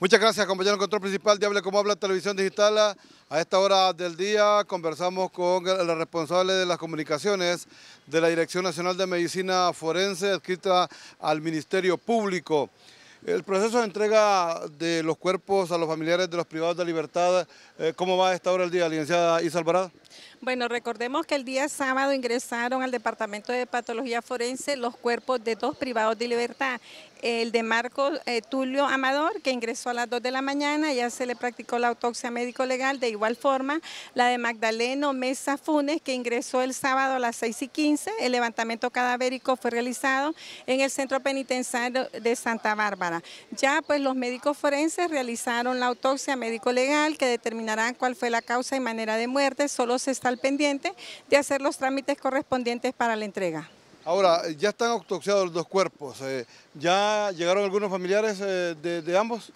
Muchas gracias, compañero control principal de Hable Como Habla Televisión Digital. A esta hora del día conversamos con el responsable de las comunicaciones de la Dirección Nacional de Medicina Forense, adscrita al Ministerio Público. El proceso de entrega de los cuerpos a los familiares de los privados de libertad, eh, ¿cómo va a esta hora del día, licenciada Isa Alvarado? Bueno, recordemos que el día sábado ingresaron al Departamento de Patología Forense los cuerpos de dos privados de libertad. El de Marco eh, Tulio Amador, que ingresó a las 2 de la mañana, ya se le practicó la autopsia médico-legal de igual forma. La de Magdaleno Mesa Funes, que ingresó el sábado a las 6 y 15. El levantamiento cadavérico fue realizado en el Centro Penitenciario de Santa Bárbara. Ya pues los médicos forenses realizaron la autopsia médico-legal que determinarán cuál fue la causa y manera de muerte. Solo está al pendiente de hacer los trámites correspondientes para la entrega. Ahora, ya están autopsiados los dos cuerpos. Eh, ¿Ya llegaron algunos familiares eh, de, ambos?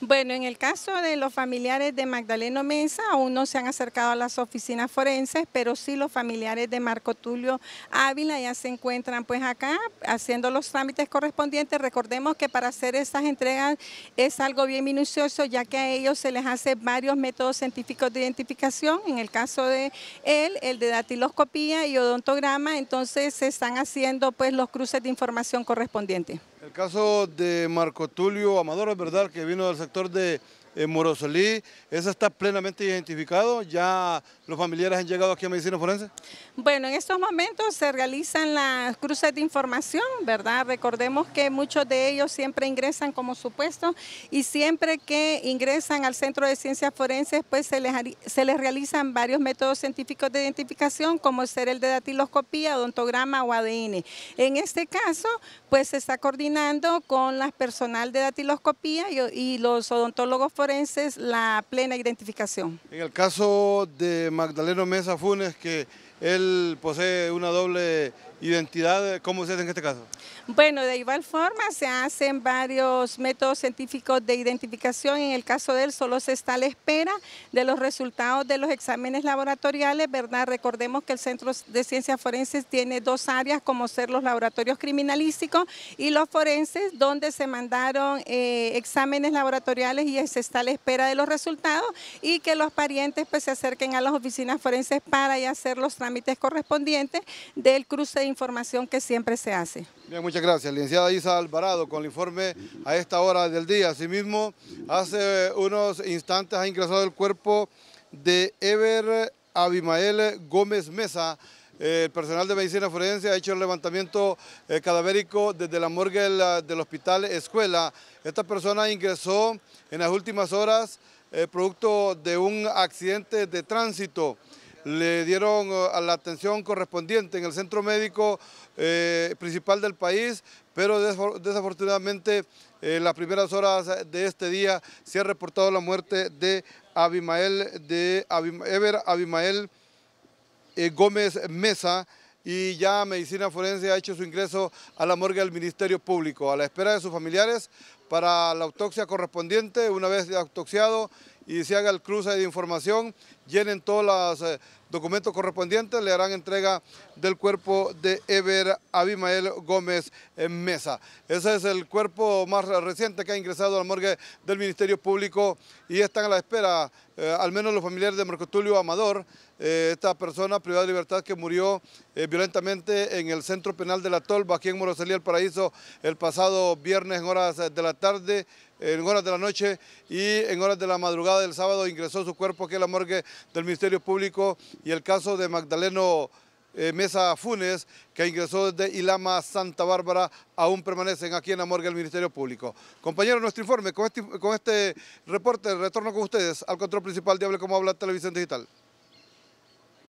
Bueno, en el caso de los familiares de Magdaleno Mesa, aún no se han acercado a las oficinas forenses, pero sí los familiares de Marco Tulio Ávila ya se encuentran pues acá haciendo los trámites correspondientes. Recordemos que para hacer estas entregas es algo bien minucioso, ya que a ellos se les hace varios métodos científicos de identificación. En el caso de él, el de datiloscopía y odontograma, entonces se están haciendo haciendo pues los cruces de información correspondientes. El caso de Marco Tulio Amador, es verdad, que vino del sector de eh, Morosolí, eso está plenamente identificado, ya los familiares han llegado aquí a Medicina Forense. Bueno, en estos momentos se realizan las cruces de información, ¿verdad? Recordemos que muchos de ellos siempre ingresan como supuesto y siempre que ingresan al Centro de Ciencias Forenses, pues se les, se les realizan varios métodos científicos de identificación, como ser el de datiloscopía, odontograma o ADN. En este caso, pues se está coordinando con las personal de datiloscopía y, y los odontólogos forenses la plena identificación. En el caso de Magdaleno Mesa Funes, que él posee una doble identidad, eh, ¿cómo se hace en este caso? Bueno, de igual forma se hacen varios métodos científicos de identificación. En el caso de él solo se está a la espera de los resultados de los exámenes laboratoriales, ¿verdad? Recordemos que el Centro de Ciencias Forenses tiene dos áreas, como ser los laboratorios criminalísticos y los forenses, donde se mandaron eh, exámenes laboratoriales y se está a la espera de los resultados y que los parientes pues, se acerquen a las oficinas forenses para hacer los trámites correspondientes del cruce de información que siempre se hace. muchas gracias. Licenciada Isa Alvarado con el informe a esta hora del día. Asimismo, hace unos instantes ha ingresado el cuerpo de Ever Abimael Gómez Mesa, el personal de medicina forense ha hecho el levantamiento eh, cadavérico desde la morgue del hospital Escuela. Esta persona ingresó en las últimas horas eh, producto de un accidente de tránsito le dieron eh, la atención correspondiente en el centro médico eh, principal del país, pero desafortunadamente en eh, las primeras horas de este día se ha reportado la muerte de Abimael, de Abimael Gómez Mesa, y ya Medicina Forense ha hecho su ingreso a la morgue del Ministerio Público, a la espera de sus familiares para la autopsia correspondiente, una vez autopsiado y si haga el cruce de información, llenen todos los eh, documentos correspondientes, le harán entrega del cuerpo de Eber Abimael Gómez en eh, Mesa. Ese es el cuerpo más reciente que ha ingresado a la morgue del Ministerio Público y están a la espera, eh, al menos los familiares de Marco Tulio Amador, esta persona privada de libertad que murió violentamente en el Centro Penal de la Tolva, aquí en Moroselí, el Paraíso, el pasado viernes en horas de la tarde en horas de la noche y en horas de la madrugada del sábado ingresó su cuerpo aquí a la morgue del Ministerio Público y el caso de Magdaleno eh, Mesa Funes, que ingresó desde Ilama, Santa Bárbara, aún permanecen aquí en la morgue del Ministerio Público. Compañeros, nuestro informe, este, con este, reporte retorno con ustedes al control principal de Hable Como Habla Televisión Digital.